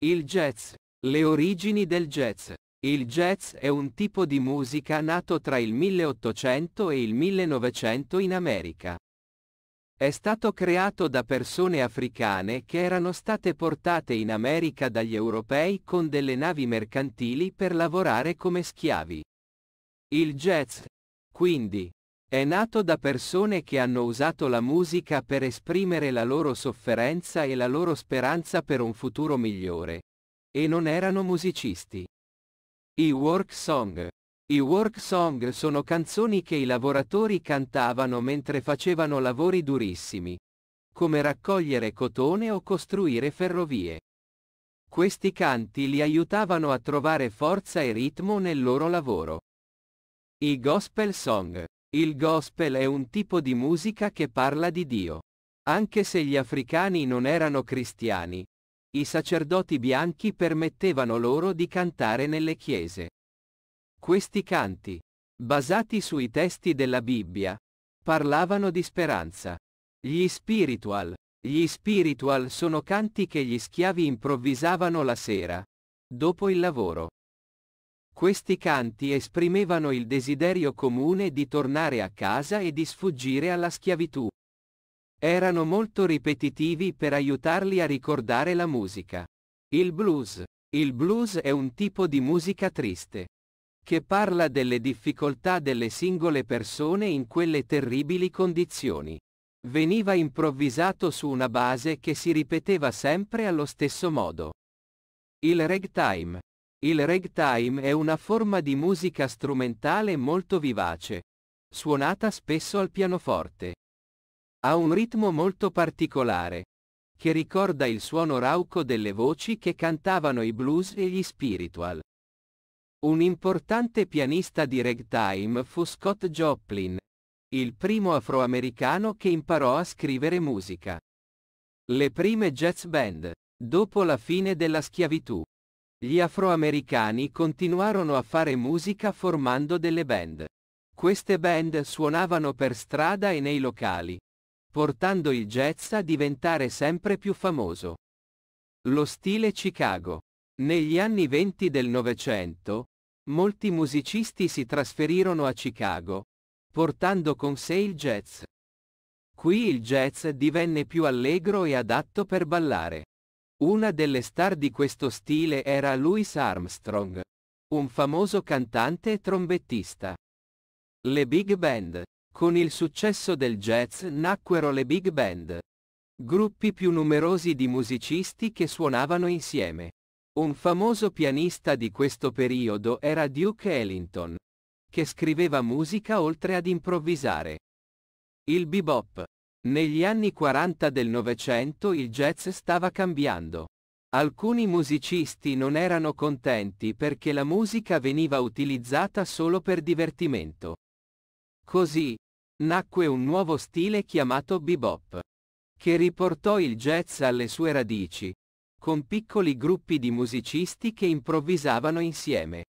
Il jazz. Le origini del jazz. Il jazz è un tipo di musica nato tra il 1800 e il 1900 in America. È stato creato da persone africane che erano state portate in America dagli europei con delle navi mercantili per lavorare come schiavi. Il jazz, quindi, è nato da persone che hanno usato la musica per esprimere la loro sofferenza e la loro speranza per un futuro migliore. E non erano musicisti. I work song. I work song sono canzoni che i lavoratori cantavano mentre facevano lavori durissimi. Come raccogliere cotone o costruire ferrovie. Questi canti li aiutavano a trovare forza e ritmo nel loro lavoro. I gospel song. Il gospel è un tipo di musica che parla di Dio. Anche se gli africani non erano cristiani, i sacerdoti bianchi permettevano loro di cantare nelle chiese. Questi canti, basati sui testi della Bibbia, parlavano di speranza. Gli spiritual, gli spiritual sono canti che gli schiavi improvvisavano la sera, dopo il lavoro. Questi canti esprimevano il desiderio comune di tornare a casa e di sfuggire alla schiavitù. Erano molto ripetitivi per aiutarli a ricordare la musica. Il blues. Il blues è un tipo di musica triste. Che parla delle difficoltà delle singole persone in quelle terribili condizioni. Veniva improvvisato su una base che si ripeteva sempre allo stesso modo. Il ragtime. Il ragtime è una forma di musica strumentale molto vivace, suonata spesso al pianoforte. Ha un ritmo molto particolare, che ricorda il suono rauco delle voci che cantavano i blues e gli spiritual. Un importante pianista di ragtime fu Scott Joplin, il primo afroamericano che imparò a scrivere musica. Le prime jazz band, dopo la fine della schiavitù, gli afroamericani continuarono a fare musica formando delle band. Queste band suonavano per strada e nei locali, portando il jazz a diventare sempre più famoso. Lo stile Chicago. Negli anni 20 del Novecento, molti musicisti si trasferirono a Chicago, portando con sé il jazz. Qui il jazz divenne più allegro e adatto per ballare. Una delle star di questo stile era Louis Armstrong, un famoso cantante e trombettista. Le big band. Con il successo del jazz nacquero le big band. Gruppi più numerosi di musicisti che suonavano insieme. Un famoso pianista di questo periodo era Duke Ellington, che scriveva musica oltre ad improvvisare. Il bebop, negli anni 40 del Novecento il jazz stava cambiando. Alcuni musicisti non erano contenti perché la musica veniva utilizzata solo per divertimento. Così, nacque un nuovo stile chiamato bebop, che riportò il jazz alle sue radici, con piccoli gruppi di musicisti che improvvisavano insieme.